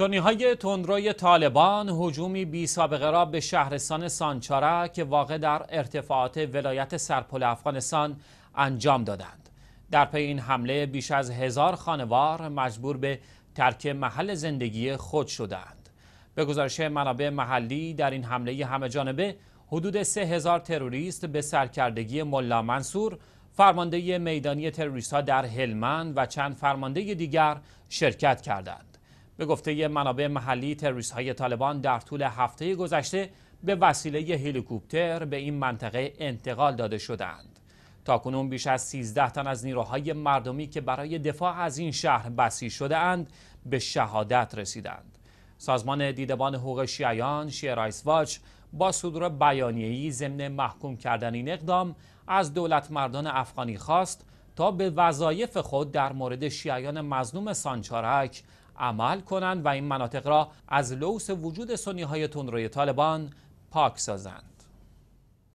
سنی های تندروی طالبان هجومی بی سابقه را به شهرستان سانچارا که واقع در ارتفاعات ولایت سرپل افغانستان انجام دادند. در پی این حمله بیش از هزار خانوار مجبور به ترک محل زندگی خود شدند. به گزارش منابع محلی در این حمله همه جانبه حدود سه هزار تروریست به سرکردگی ملا منصور فرمانده میدانی تروریست ها در هلمند و چند فرمانده دیگر شرکت کردند. به گفته منابع محلی تروریست های طالبان در طول هفته گذشته به وسیله هلیکوپتر به این منطقه انتقال داده شدند. کنون بیش از 13 تن از نیروهای مردمی که برای دفاع از این شهر بسیج شده اند به شهادت رسیدند. سازمان دیدبان حقوق شیعیان شیرایس واچ با صدور بیانیه‌ای ضمن محکوم کردن این اقدام از دولت مردان افغانی خواست تا به وظایف خود در مورد شیعیان مظلوم سانچارک عمل کنند و این مناطق را از لوس وجود سنی های تندروی طالبان پاک سازند.